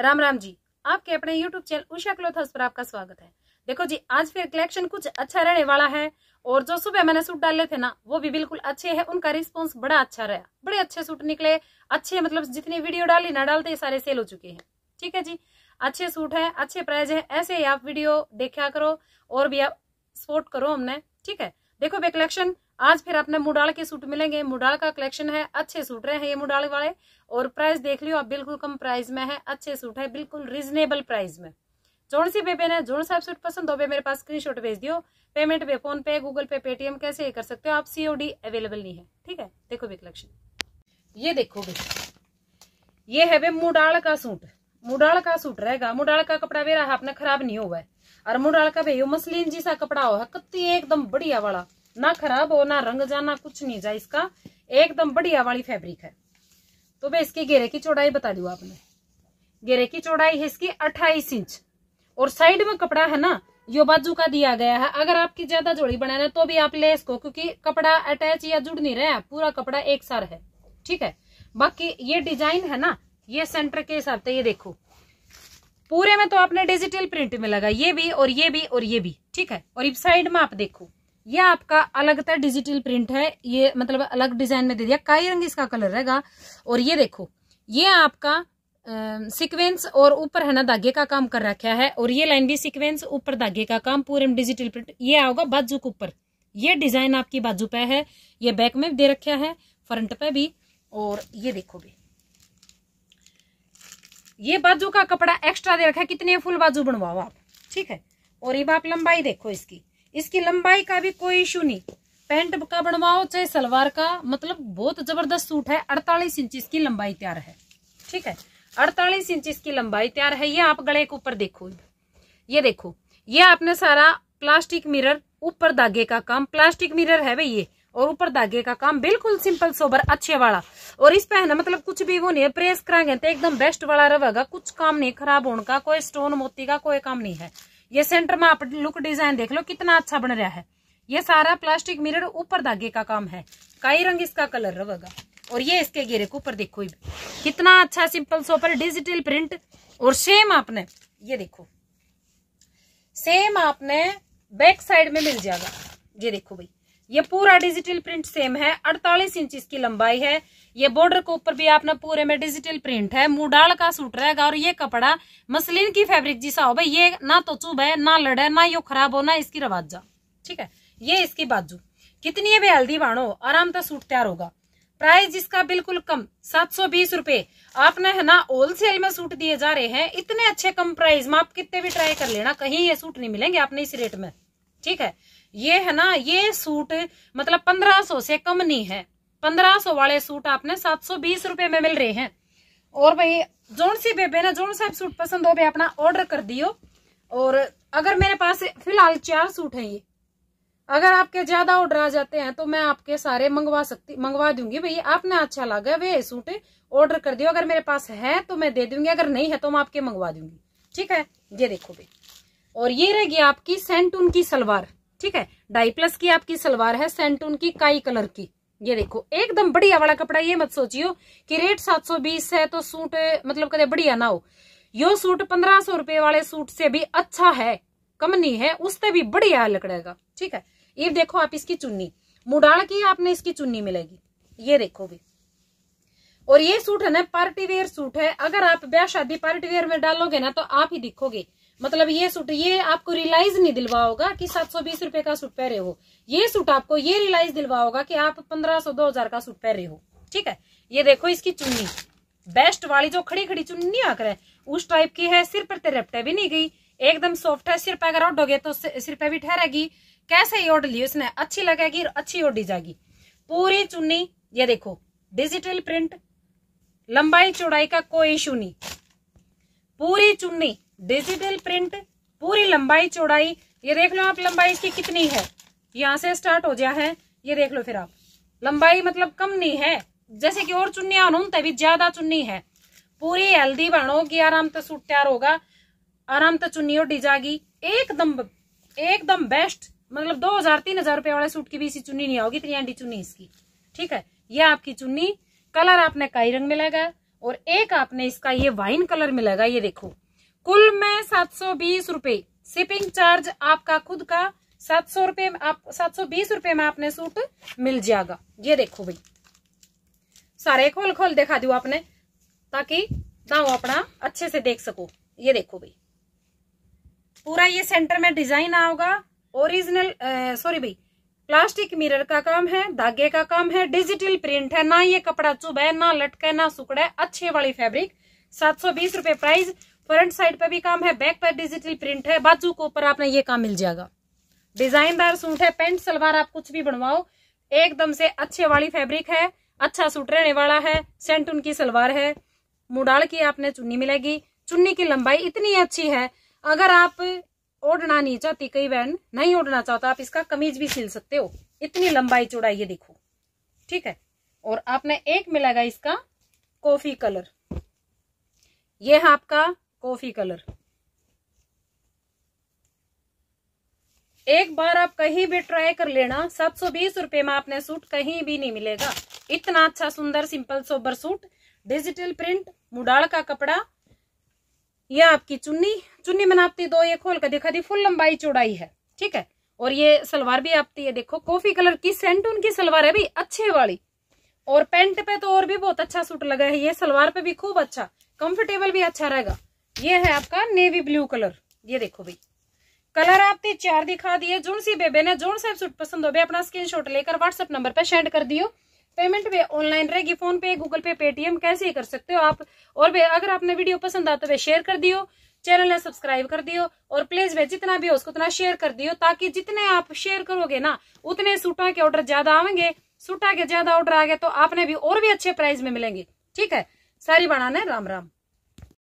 राम राम जी आपके अपने YouTube channel Usha cloth house पर आपका स्वागत है देखो जी आज फिर कलेक्शन कुछ अच्छा रहने वाला है और जो सुबह मैंने सूट डाले थे ना वो भी बिल्कुल अच्छे हैं उनका रिस्पांस बड़ा अच्छा रहा बड़े अच्छे सूट निकले अच्छे मतलब जितनी वीडियो डाली ना डालते सारे सेल हो चुके हैं ठीक है जी अच्छे सूट है अच्छे प्राइज है ऐसे ही आप वीडियो देखा करो और भी आप सपोर्ट करो हमने ठीक है देखो भाई कलेक्शन आज फिर अपने मुडाल के सूट मिलेंगे मुडाल का कलेक्शन है अच्छे सूट रहे हैं ये मुडाल वाले और प्राइस देख लियो आप बिल्कुल कम प्राइस में है अच्छे सूट है बिल्कुल रीजनेबल प्राइस में जोन सी बेबे ने जोन साहब सूट पसंद हो बे मेरे पास स्क्रीनशॉट भेज दियो पेमेंट पे फोन पे गूगल पे पेटीएम कैसे कर सकते हो आप सीओडी अवेलेबल नहीं है ठीक है देखो भी कलेक्शन ये देखो भी ये है वे मुडाल का सूट मुडाल का सूट रहेगा मुडाल का कपड़ा भी रहा अपना खराब नहीं हुआ है और मुडाल का भैया मसलिन सा कपड़ा हो है कत्ती एकदम बढ़िया वाला ना खराब हो ना रंग जाना कुछ नहीं जाए इसका एकदम बढ़िया वाली फैब्रिक है तो भाई इसकी घेरे की चौड़ाई बता दू आपने घेरे की चौड़ाई है इसकी अट्ठाईस इंच और साइड में कपड़ा है ना यो बाजू का दिया गया है अगर आपकी ज्यादा जोड़ी बनाना तो भी आप ले इसको क्योंकि कपड़ा अटैच या जुड़ नहीं रहा पूरा कपड़ा एक सार है ठीक है बाकी ये डिजाइन है ना ये सेंटर के हिसाब से ये देखो पूरे में तो आपने डिजिटल प्रिंट में लगा ये भी और ये भी और ये भी ठीक है और इस साइड में आप देखो ये आपका अलग था डिजिटल प्रिंट है ये मतलब अलग डिजाइन में दे दिया काई रंग इसका कलर रहेगा और ये देखो ये आपका सीक्वेंस और ऊपर है ना धागे का काम कर रखा है और ये लाइन भी सीक्वेंस ऊपर धागे का काम पूरे डिजिटल प्रिंट ये आओगा बाजू के ऊपर ये डिजाइन आपकी बाजू पे है ये बैक में भी दे रखा है फ्रंट पे भी और ये देखो भी ये बाजू का कपड़ा एक्स्ट्रा दे रखा है कितने फुल बाजू बनवाओ आप ठीक है और ये आप लंबाई देखो इसकी इसकी लंबाई का भी कोई इशू नहीं पेंट का बनवाओ चाहे सलवार का मतलब बहुत जबरदस्त सूट है अड़तालीस इंच इसकी लंबाई तैयार है ठीक है अड़तालीस इंच इसकी लंबाई तैयार है ये आप गले के ऊपर देखो ये देखो ये आपने सारा प्लास्टिक मिरर ऊपर धागे का काम प्लास्टिक मिरर है भाई ये और ऊपर धागे का काम बिल्कुल सिंपल सोबर अच्छे वाला और इस पे है ना मतलब कुछ भी वो नहीं प्रेस कराएंगे तो एकदम बेस्ट वाला रहेगा कुछ काम नहीं खराब होने का कोई स्टोन मोती का कोई काम नहीं है ये सेंटर में आप लुक डिजाइन देख लो कितना अच्छा बन रहा है ये सारा प्लास्टिक मिरर ऊपर धागे का काम है काई रंग इसका कलर रहेगा और ये इसके घेरे के ऊपर देखो कितना अच्छा सिंपल सोपर डिजिटल प्रिंट और सेम आपने ये देखो सेम आपने बैक साइड में मिल जाएगा ये देखो भाई ये पूरा डिजिटल प्रिंट सेम है अड़तालीस इंच इसकी लंबाई है ये बॉर्डर के ऊपर भी आपने पूरे में डिजिटल प्रिंट है मुडाल का सूट रहेगा और ये कपड़ा मसलिन की फैब्रिक जैसा हो भाई ये ना तो चुभ है ना लड़े ना यो खराब हो ना इसकी रवाजा ठीक है ये इसकी बाजू कितनी है हल्दी बाणो आराम तक सूट तैयार होगा प्राइस जिसका बिल्कुल कम सात सौ बीस रूपए आपने है ना होलसेल में सूट दिए जा रहे हैं इतने अच्छे कम प्राइस में आप कितने भी ट्राई कर लेना कहीं ये सूट नहीं मिलेंगे आपने इस रेट में ठीक है ये है ना ये सूट मतलब पंद्रह सौ से कम नहीं है पंद्रह सो वाले सूट आपने सात सौ बीस रुपए में मिल रहे हैं और भाई जोन सी बेबे ना जोन साहब सूट पसंद हो भाई अपना ऑर्डर कर दियो और अगर मेरे पास फिलहाल चार सूट है ये अगर आपके ज्यादा ऑर्डर आ जाते हैं तो मैं आपके सारे मंगवा सकती मंगवा दूंगी भाई आपने अच्छा लगा वे सूट ऑर्डर कर दियो अगर मेरे पास है तो मैं दे दूंगी अगर नहीं है तो मैं आपके मंगवा दूंगी ठीक है ये देखो भाई और ये रहेगी आपकी सेंटून की सलवार ठीक है डाई प्लस की आपकी सलवार है सेंटून की काई कलर की ये देखो एकदम बढ़िया वाला कपड़ा ये मत सोचियो कि रेट 720 है तो सूट मतलब कदम बढ़िया ना हो यो सूट पंद्रह सौ रुपए वाले सूट से भी अच्छा है कम नहीं है उससे भी बढ़िया लकड़ेगा ठीक है ये देखो आप इसकी चुन्नी मुडाल की आपने इसकी चुन्नी मिलेगी ये देखो भी और ये सूट है ना पार्टीवेयर सूट है अगर आप ब्याह शादी पार्टीवेयर में डालोगे ना तो आप ही दिखोगे मतलब ये सूट ये आपको रियलाइज नहीं दिलवाओगा कि सात सौ बीस रूपये का सूट रहे हो ये सूट आपको ये रियलाइज दिलवाओगा कि आप पंद्रह सौ दो हजार का सूट रहे हो ठीक है ये देखो इसकी चुन्नी बेस्ट वाली जो खड़ी खड़ी चुन्नी आकर है उस टाइप की है सिर पर रेपटे भी नहीं गई एकदम सॉफ्ट है सिर पर अगर ओडोगे तो सिर पर भी ठहरेगी कैसे ही ली उसने अच्छी लगेगी और अच्छी ओढ़ी जाएगी पूरी चुन्नी ये देखो डिजिटल प्रिंट लंबाई चौड़ाई का कोई इशू नहीं पूरी चुन्नी डिजिटल प्रिंट पूरी लंबाई चौड़ाई ये देख लो आप लंबाई इसकी कितनी है यहाँ से स्टार्ट हो गया है ये देख लो फिर आप लंबाई मतलब कम नहीं है जैसे कि और चुन्निया तभी ज्यादा चुन्नी है पूरी हेल्दी बनो कि आराम से सूट तैयार होगा आराम से चुन्नी और डिजागी एकदम एकदम बेस्ट मतलब दो हजार तीन हजार रुपए वाले सूट की भी इसी चुन्नी नहीं आओगी त्रियांडी चुन्नी इसकी ठीक है ये आपकी चुन्नी कलर आपने काई रंग में और एक आपने इसका ये वाइन कलर में ये देखो कुल में सात सौ बीस रूपए शिपिंग चार्ज आपका खुद का सात सौ रूपये आप सात सौ बीस रूपये में आपने सूट मिल जाएगा ये देखो भाई सारे खोल खोल दिखा दू आपने ताकि दाव अपना अच्छे से देख सको ये देखो भाई पूरा ये सेंटर में डिजाइन आओगा ओरिजिनल सॉरी भाई प्लास्टिक मिरर का काम है धागे का काम है डिजिटल प्रिंट है ना ये कपड़ा चुभ है ना लटके ना सुकड़े अच्छे वाली फैब्रिक सात सौ बीस रूपये प्राइस फ्रंट साइड पर भी काम है बैक पर डिजिटल प्रिंट है बाजू के ऊपर आपने ये काम मिल जाएगा डिजाइनदार सूट है पेंट सलवार आप कुछ भी बनवाओ एकदम से अच्छे वाली फैब्रिक है अच्छा सूट रहने वाला है सेंट उनकी सलवार है मुडाल की आपने चुन्नी मिलेगी चुन्नी की लंबाई इतनी अच्छी है अगर आप ओढ़ना नहीं चाहती कई बहन नहीं ओढ़ना चाहता आप इसका कमीज भी सिल सकते हो इतनी लंबाई चौड़ाई ये देखो ठीक है और आपने एक मिलेगा इसका कॉफी कलर यह है आपका कॉफी कलर एक बार आप कहीं भी ट्राई कर लेना सात सौ बीस रुपए में आपने सूट कहीं भी नहीं मिलेगा इतना अच्छा सुंदर simple sober suit digital print मुडाल का कपड़ा यह आपकी चुन्नी चुन्नी मैंने आपती दो ये खोल कर दिखा दी फुल लंबाई चौड़ाई है ठीक है और ये सलवार भी आपती है देखो कॉफी कलर की सेंटून की सलवार है भाई अच्छे वाली और पेंट पे तो और भी बहुत अच्छा सूट लगा है ये सलवार पे भी खूब अच्छा कंफर्टेबल भी अच्छा रहेगा ये है आपका नेवी ब्लू कलर ये देखो भाई कलर आपने चार दिखा दिए जोन सी बेबे ने जोन सा सूट पसंद हो बे अपना स्क्रीन लेकर व्हाट्सएप नंबर पर सेंड कर दियो पेमेंट भी ऑनलाइन रहेगी फोन पे गूगल पे पेटीएम कैसे ही कर सकते हो आप और भी अगर आपने वीडियो पसंद आता तो वे शेयर कर दियो चैनल ने सब्सक्राइब कर दियो और प्लीज वे जितना भी हो उसको उतना शेयर कर दियो ताकि जितने आप शेयर करोगे ना उतने सूटा के ऑर्डर ज्यादा आवेंगे सूटा के ज्यादा ऑर्डर आ गए तो आपने भी और भी अच्छे प्राइस में मिलेंगे ठीक है सारी बनाना है राम राम